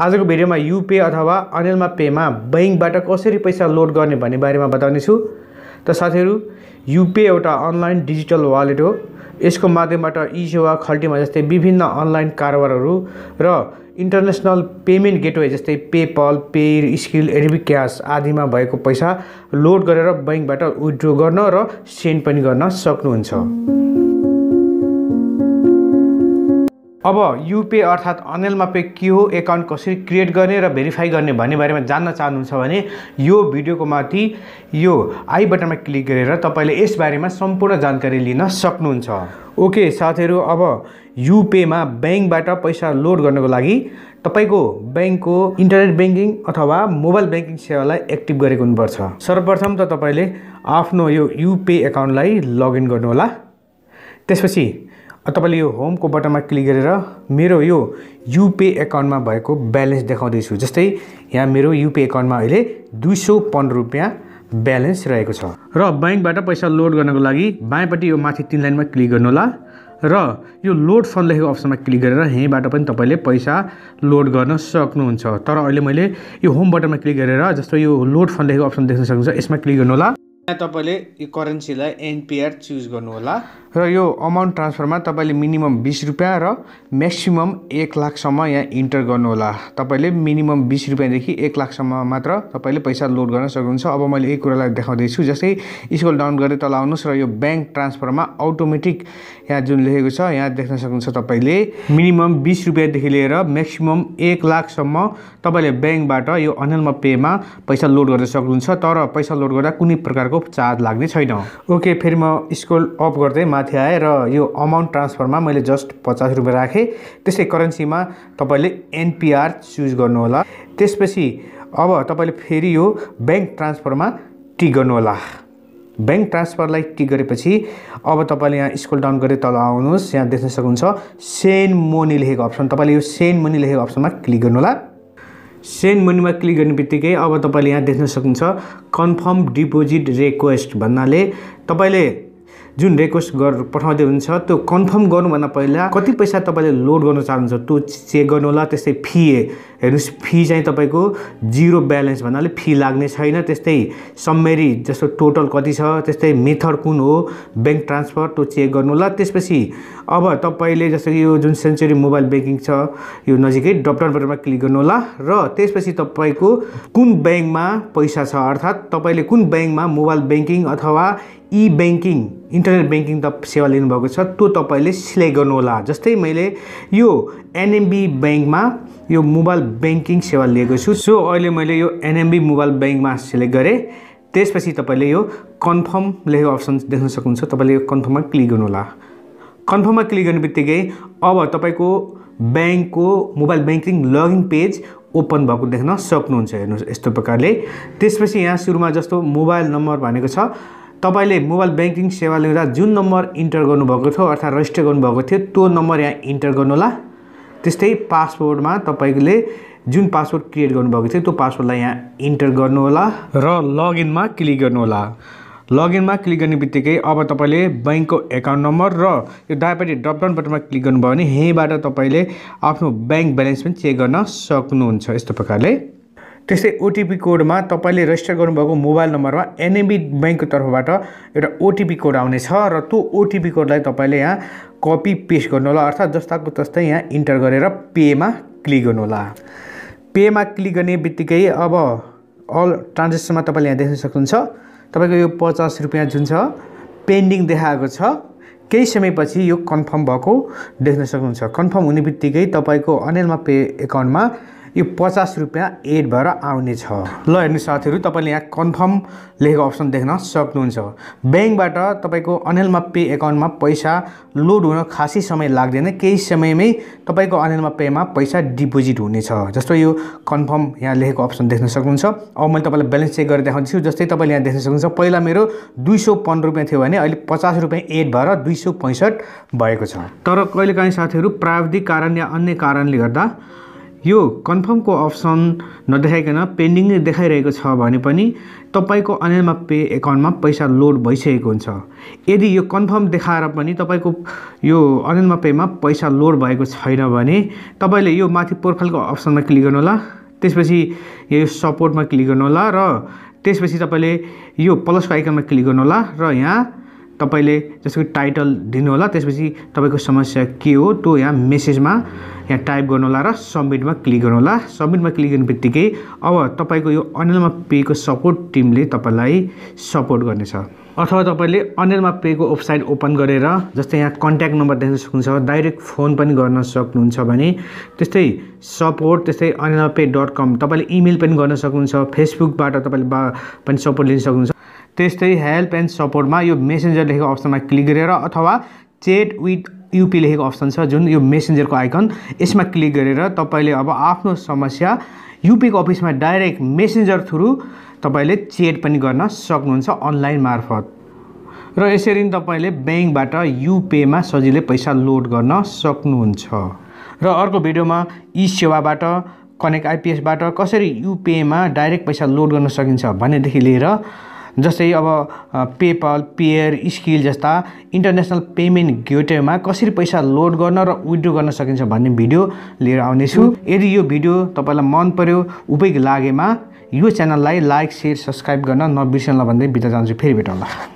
आजको भिडियोमा युपे अथवा अनिलमा पेमा बैङ्कबाट कसरी पैसा लोड गर्ने भन्ने बारेमा बताउनेछु त साथीहरू युपे एउटा अनलाइन डिजिटल वालेट हो यसको माध्यमबाट ई सेवा खल्टीमा जस्तै विभिन्न अनलाइन कारोबारहरू र इन्टरनेसनल पेमेन्ट गेटवे जस्तै PayPal pay Skrill AdvCash आदिमा भएको पैसा लोड गरेर ब्याङ्कबाट विथड्रो गर्न र सेन्ड पनि गर्न सक्नुहुन्छ अब युपे अर्थात् अनेलमा पे के हो एकाउन्ट कसरी क्रिएट गर्ने र भेरिफाई गर्ने भन्ने बारेमा जान्न चाहनुहुन्छ भने यो भिडियोको माथि यो आई बटनमा क्लिक गरेर तपाईँले यसबारेमा सम्पूर्ण जानकारी लिन सक्नुहुन्छ ओके साथीहरू अब युपेमा ब्याङ्कबाट पैसा लोड गर्नको लागि तपाईँको ब्याङ्कको इन्टरनेट ब्याङ्किङ अथवा मोबाइल ब्याङ्किङ सेवालाई एक्टिभ गरेको हुनुपर्छ सर्वप्रथम त तपाईँले आफ्नो यो युपे एकाउन्टलाई लगइन गर्नुहोला त्यसपछि तपाईँले यो होमको बटनमा क्लिक गरेर मेरो यो युपे एकाउन्टमा भएको ब्यालेन्स देखाउँदैछु जस्तै यहाँ मेरो युपे एकाउन्टमा अहिले दुई सौ पन्ध्र रुपियाँ ब्यालेन्स रहेको छ र ब्याङ्कबाट पैसा लोड गर्नको लागि बायाँपट्टि यो माथि तिन लाइनमा क्लिक गर्नुहोला र यो लोड फन्ड लेखेको अप्सनमा क्लिक गरेर यहीँबाट पनि तपाईँले पैसा लोड गर्न सक्नुहुन्छ तर अहिले मैले यो होम बटनमा क्लिक गरेर जस्तो यो लोड फन्ड लेखेको अप्सन देख्न सक्नुहुन्छ यसमा क्लिक गर्नुहोला तपाईँले यो करेन्सीलाई एनपिआर चुज गर्नुहोला र यो अमाउन्ट ट्रान्सफरमा तपाईँले मिनिमम बिस रुपियाँ र म्याक्सिमम एक लाखसम्म यहाँ इन्टर गर्नुहोला तपाईँले मिनिमम बिस रुपियाँदेखि एक लाखसम्म मात्र तपाईँले पैसा लोड गर्न सक्नुहुन्छ अब मैले यही कुरालाई देखाउँदैछु जस्तै स्कुल डाउन गरेर तल आउनुहोस् र यो ब्याङ्क ट्रान्सफरमा अटोमेटिक यहाँ जुन लेखेको छ यहाँ देख्न सक्नुहुन्छ तपाईँले मिनिमम बिस रुपियाँदेखि लिएर म्याक्सिमम एक लाखसम्म तपाईँले ब्याङ्कबाट यो अनलमा पेमा पैसा लोड गर्न सक्नुहुन्छ तर पैसा लोड गर्दा कुनै प्रकारको चार्ज लाग्ने छैन ओके फेरि म स्कुल अफ गर्दै माथि आएँ र यो अमाउन्ट ट्रान्सफरमा मैले जस्ट पचास रुपियाँ राखेँ त्यसै करेन्सीमा तपाईँले एनपिआर चुज गर्नुहोला त्यसपछि अब तपाईँले फेरि यो ब्याङ्क ट्रान्सफरमा टिक गर्नुहोला ब्याङ्क ट्रान्सफरलाई टिक गरेपछि अब तपाईँले यहाँ स्कुल डाउन गरेर तल आउनुहोस् यहाँ देख्न सक्नुहुन्छ सेन मनी लेखेको अप्सन तपाईँले यो सेन मनी लेखेको अप्सनमा क्लिक गर्नुहोला सेन्ड मनीमा क्लिक गर्ने बित्तिकै अब तपाईँले यहाँ देख्न सक्नुहुन्छ कन्फर्म डिपोजिट रिक्वेस्ट भन्नाले तपाईँले जुन रिक्वेस्ट गर पठाउँदै हुन्छ त्यो कन्फर्म गर्नुभन्दा पहिला कति पैसा तपाईँले लोड गर्न चाहनुहुन्छ त्यो चेक गर्नु होला त्यस्तै फिए हेर्नुहोस् फी चाहिँ तपाईँको जिरो ब्यालेन्स भन्नाले फी लाग्ने छैन त्यस्तै समेरी जस्तो टोटल कति छ त्यस्तै मेथड कुन हो ब्याङ्क ट्रान्सफर त्यो चेक गर्नु ल त्यसपछि अब तपाईँले जस्तो कि यो जुन सेन्चुरी मोबाइल ब्याङ्किङ छ यो नजिकै डप्टर बटनमा क्लिक गर्नु होला र त्यसपछि तपाईँको कुन ब्याङ्कमा पैसा छ अर्थात् तपाईँले कुन ब्याङ्कमा मोबाइल ब्याङ्किङ अथवा ई ब्याङ्किङ इन्टरनेट ब्याङ्किङ त सेवा लिनुभएको छ त्यो तपाईँले सिलेक्ट गर्नुहोला जस्तै मैले यो एनएमबी ब्याङ्कमा यो मोबाइल ब्याङ्किङ सेवा लिएको छु सो अहिले मैले यो एनएमबी मोबाइल ब्याङ्कमा सिलेक्ट गरेँ त्यसपछि तपाईँले यो कन्फर्म लेखेको अप्सन देख्न सक्नुहुन्छ तपाईँले यो कन्फर्ममा क्लिक गर्नुहोला कन्फर्ममा क्लिक गर्ने बित्तिकै अब तपाईँको ब्याङ्कको mobile banking login page open भएको देख्न सक्नुहुन्छ हेर्नुहोस् यस्तो प्रकारले त्यसपछि यहाँ सुरुमा जस्तो मोबाइल नम्बर भनेको छ तपाईँले मोबाइल ब्याङ्किङ सेवा लिँदा जुन नम्बर इन्टर गर्नुभएको थियो अर्थात् रजिस्टर गर्नुभएको थियो त्यो नम्बर यहाँ इन्टर गर्नुहोला त्यस्तै पासवर्डमा तपाईँले जुन पासवर्ड क्रिएट गर्नुभएको थियो त्यो पासवर्डलाई यहाँ इन्टर गर्नुहोला र लगइनमा क्लिक गर्नुहोला लगइनमा क्लिक गर्ने बित्तिकै अब तपाईँले ब्याङ्कको एकाउन्ट नम्बर र यो दायाँपट्टि ड्रपडाउन बटनमा क्लिक गर्नुभयो भने यहीँबाट तपाईँले आफ्नो ब्याङ्क ब्यालेन्स पनि चेक गर्न सक्नुहुन्छ यस्तो प्रकारले त्यस्तै ओटिपी कोडमा तपाईँले रेजिस्टर गर्नुभएको मोबाइल नम्बरमा एनएमबी ब्याङ्कको तर्फबाट एउटा ओटिपी कोड आउनेछ र त्यो ओटिपी कोडलाई तपाईँले यहाँ कपी पेस्ट होला अर्थात् जस्ताको तस्तै यहाँ इन्टर गरेर पेमा क्लिक गर्नु गर्नुहोला पेमा क्लिक गर्ने बित्तिकै अब अल ट्रान्जेक्सनमा तपाईँले यहाँ देख्न सक्नुहुन्छ तपाईँको यो पचास रुपियाँ जुन छ पेन्डिङ देखाएको छ केही समयपछि यो कन्फर्म भएको देख्न सक्नुहुन्छ कन्फर्म हुने बित्तिकै तपाईँको अनेलमा पे एकाउन्टमा यो पचास रुपियाँ एड भएर आउने छ ल हेर्नु साथीहरू तपाईँले यहाँ कन्फर्म लेखेको अप्सन देख्न सक्नुहुन्छ ब्याङ्कबाट तपाईँको अनिलमा पे एकाउन्टमा पैसा लोड हुन खासै समय लाग्दैन केही समयमै तपाईँको अनेलमा पेमा पैसा डिपोजिट हुनेछ जस्तो यो कन्फर्म यहाँ लेखेको अप्सन देख्न सक्नुहुन्छ अब मैले तपाईँलाई ब्यालेन्स चेक गरेर देखाउँछु जस्तै तपाईँले यहाँ देख्न सक्नुहुन्छ पहिला मेरो दुई सौ पन्ध्र रुपियाँ थियो भने अहिले पचास रुपियाँ एड भएर दुई सौ पैँसठ भएको छ तर कहिलेकाहीँ साथीहरू प्राविधिक कारण या अन्य कारणले गर्दा यो कन्फर्मको अप्सन नदेखाइकन पेन्डिङ नै देखाइरहेको छ भने पनि तपाईँको अनलाइनमा पे एकाउन्टमा पैसा लोड भइसकेको हुन्छ यदि यो कन्फर्म देखाएर पनि तपाईँको यो अनलाइनमा पेमा पैसा लोड भएको छैन भने तपाईँले यो माथि प्रोफाइलको अप्सनमा क्लिक गर्नुहोला त्यसपछि यो सपोर्टमा क्लिक गर्नुहोला र त्यसपछि तपाईँले यो प्लसको आइकनमा क्लिक गर्नुहोला र यहाँ तपाईँले जस्तो कि टाइटल दिनुहोला त्यसपछि तपाईँको समस्या के हो त्यो यहाँ मेसेजमा यहाँ टाइप गर्नुहोला र सब्मिटमा क्लिक गर्नुहोला सब्मिटमा क्लिक गर्ने बित्तिकै अब तपाईँको यो अनिलमा पेको सपोर्ट टिमले तपाईँलाई सपोर्ट गर्नेछ अथवा तपाईँले अनिलमा पेको वेबसाइट ओपन गरेर जस्तै यहाँ कन्ट्याक्ट नम्बर देख्न सक्नुहुन्छ डाइरेक्ट फोन पनि गर्न सक्नुहुन्छ भने त्यस्तै सपोर्ट त्यस्तै अनिलमा पे डट कम तपाईँले इमेल पनि गर्न सक्नुहुन्छ फेसबुकबाट तपाईँले बा पनि सपोर्ट लिन सक्नुहुन्छ त्यस्तै हेल्प एन्ड सपोर्टमा यो मेसेन्जर लेखेको अप्सनमा क्लिक गरेर अथवा चेट विथ युपी लेखेको अप्सन छ जुन यो मेसेन्जरको आइकन यसमा क्लिक गरेर तपाईँले अब आफ्नो समस्या युपीको अफिसमा डाइरेक्ट मेसेन्जर थ्रु तपाईँले चेट पनि गर्न सक्नुहुन्छ अनलाइन मार्फत र यसरी नै तपाईँले ब्याङ्कबाट युपेमा सजिलै पैसा लोड गर्न सक्नुहुन्छ र अर्को भिडियोमा ई सेवाबाट कनेक्ट आइपिएसबाट कसरी युपेमा डाइरेक्ट पैसा लोड गर्न सकिन्छ भनेदेखि लिएर जस्तै अब पेपल पेयर स्किल जस्ता इन्टरनेसनल पेमेन्ट गेटवेमा कसरी पैसा लोड गर्न र विड्रो गर्न सकिन्छ भन्ने भिडियो लिएर आउनेछु यदि यो भिडियो तपाईँलाई मन पर्यो उपयोग लागेमा यो च्यानललाई लाइक सेयर सब्सक्राइब गर्न नबिर्सनला भन्दै बिता जान्छु फेरि भेटौँला